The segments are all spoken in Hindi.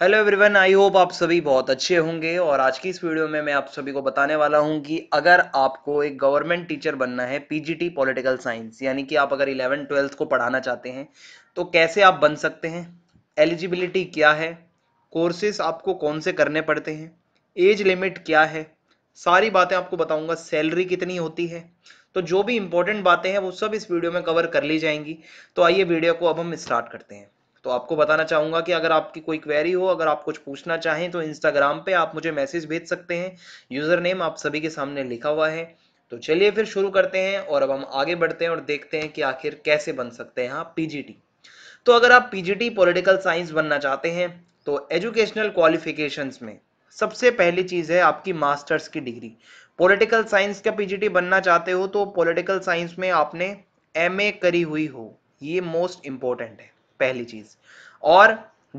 हेलो एवरीवन आई होप आप सभी बहुत अच्छे होंगे और आज की इस वीडियो में मैं आप सभी को बताने वाला हूं कि अगर आपको एक गवर्नमेंट टीचर बनना है पीजीटी पॉलिटिकल साइंस यानी कि आप अगर इलेवन ट्वेल्थ को पढ़ाना चाहते हैं तो कैसे आप बन सकते हैं एलिजिबिलिटी क्या है कोर्सेज आपको कौन से करने पड़ते हैं एज लिमिट क्या है सारी बातें आपको बताऊंगा सैलरी कितनी होती है तो जो भी इंपॉर्टेंट बातें हैं वो सब इस वीडियो में कवर कर ली जाएंगी तो आइए वीडियो को अब हम स्टार्ट करते हैं तो आपको बताना चाहूंगा कि अगर आपकी कोई क्वेरी हो अगर आप कुछ पूछना चाहें तो इंस्टाग्राम पे आप मुझे मैसेज भेज सकते हैं यूज़र नेम आप सभी के सामने लिखा हुआ है तो चलिए फिर शुरू करते हैं और अब हम आगे बढ़ते हैं और देखते हैं कि आखिर कैसे बन सकते हैं आप पीजीटी तो अगर आप पीजीटी पॉलिटिकल साइंस बनना चाहते हैं तो एजुकेशनल क्वालिफिकेशंस में सबसे पहली चीज़ है आपकी मास्टर्स की डिग्री पॉलिटिकल साइंस का पीजीटी बनना चाहते हो तो पॉलिटिकल साइंस में आपने एमए करी हुई हो ये मोस्ट इंपॉर्टेंट है पहली चीज और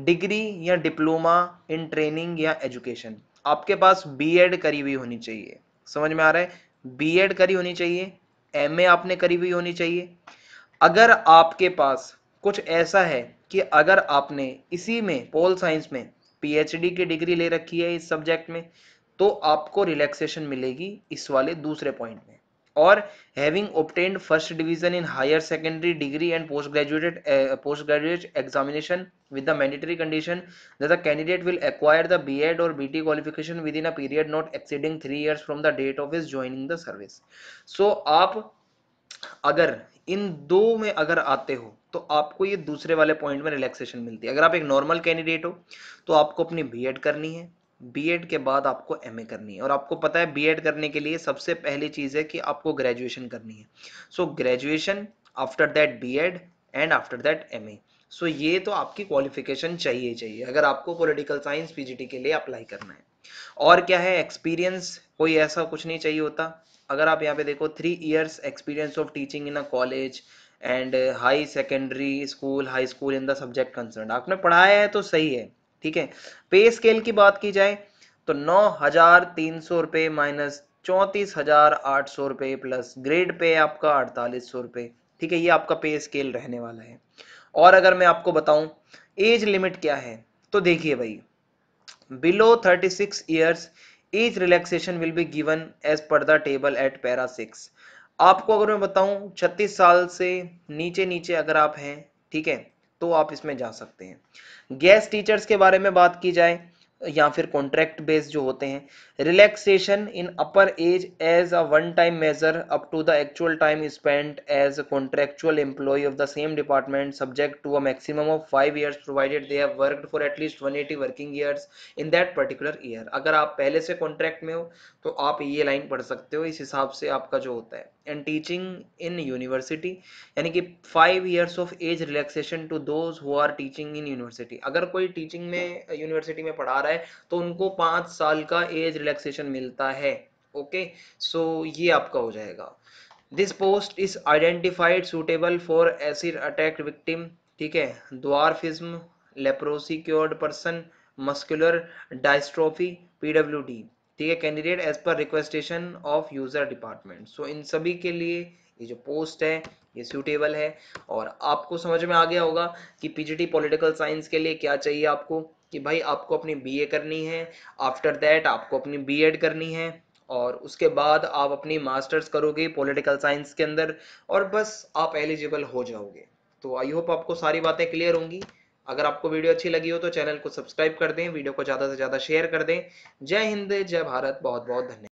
डिग्री या डिप्लोमा इन ट्रेनिंग या एजुकेशन आपके पास बीएड करी हुई होनी चाहिए समझ में आ रहा है बीएड करी होनी चाहिए एमए आपने करी हुई होनी चाहिए अगर आपके पास कुछ ऐसा है कि अगर आपने इसी में पोल साइंस में पीएचडी की डिग्री ले रखी है इस सब्जेक्ट में तो आपको रिलैक्सेशन मिलेगी इस वाले दूसरे पॉइंट में और having obtained first division in higher secondary degree and post graduated post graduate examination with the mandatory condition the candidate will acquire the B Ed or B T qualification within a period not exceeding three years from the date of his joining the service so आप अगर इन दो में अगर आते हो तो आपको ये दूसरे वाले पॉइंट में रिलैक्सेशन मिलती है अगर आप एक नॉर्मल कैंडिडेट हो तो आपको अपनी बी एड करनी है बीएड के बाद आपको एमए करनी है और आपको पता है बीएड करने के लिए सबसे पहली चीज़ है कि आपको ग्रेजुएशन करनी है so graduation after that B Ed and after that MA so ये तो आपकी क्वालिफिकेशन चाहिए चाहिए अगर आपको पॉलिटिकल साइंस पीजीटी के लिए अप्लाई करना है और क्या है एक्सपीरियंस कोई ऐसा कुछ नहीं चाहिए होता अगर आप यहाँ पे देखो three years experience of teaching in a college and high secondary school high school in the subject concern आपने पढ़ाया है तो सही है ठीक है पे स्केल की बात की जाए तो नौ हजार तीन सौ रुपए माइनस चौंतीस हजार आठ सौ रुपए प्लस ग्रेड पे आपका अड़तालीस सौ रुपए ठीक है ये आपका पे स्केल रहने वाला है और अगर मैं आपको बताऊं एज लिमिट क्या है तो देखिए भाई below thirty six years age relaxation will be given as per the table at para six आपको अगर मैं बताऊं 36 साल से नीचे नीचे अगर आप हैं ठीक है तो आप इसमें जा सकते हैं गैस टीचर्स के बारे में बात की जाए या फिर कॉन्ट्रैक्ट बेस्ड जो होते हैं relaxation in upper age as a one time measure up to the actual time spent as a contractual employee of the same department subject to a maximum of five years provided they have worked for at least eighty working years in that particular year अगर आप पहले से कॉन्ट्रैक्ट में हो तो आप ये लाइन पढ़ सकते हो इस हिसाब से आपका जो होता है एंड टीचिंग इन यूनिवर्सिटी यानी कि five years of age relaxation to those who are teaching in university अगर कोई टीचिंग में यूनिवर्सिटी में पढ़ा रहा है तो उनको पाँच साल का एज रिलैक्सेशन मिलता है ओके सो ये आपका हो जाएगा this post is identified suitable for acid attack victim ठीक है dwarfism leprosy cured person muscular dystrophy P D ठीक है candidate as per requisition of user department so इन सभी के लिए ये जो पोस्ट है ये सूटेबल है और आपको समझ में आ गया होगा कि पीजीटी पॉलिटिकल साइंस के लिए क्या चाहिए आपको कि भाई आपको अपनी बीए करनी है आफ्टर दैट आपको अपनी बीएड करनी है और उसके बाद आप अपनी मास्टर्स करोगे पॉलिटिकल साइंस के अंदर और बस आप एलिजिबल हो जाओगे तो आई होप आपको सारी बातें क्लियर होंगी अगर आपको वीडियो अच्छी लगी हो तो चैनल को सब्सक्राइब कर दें वीडियो को ज़्यादा से ज़्यादा शेयर कर दें जय हिंद जय भारत बहुत बहुत धन्यवाद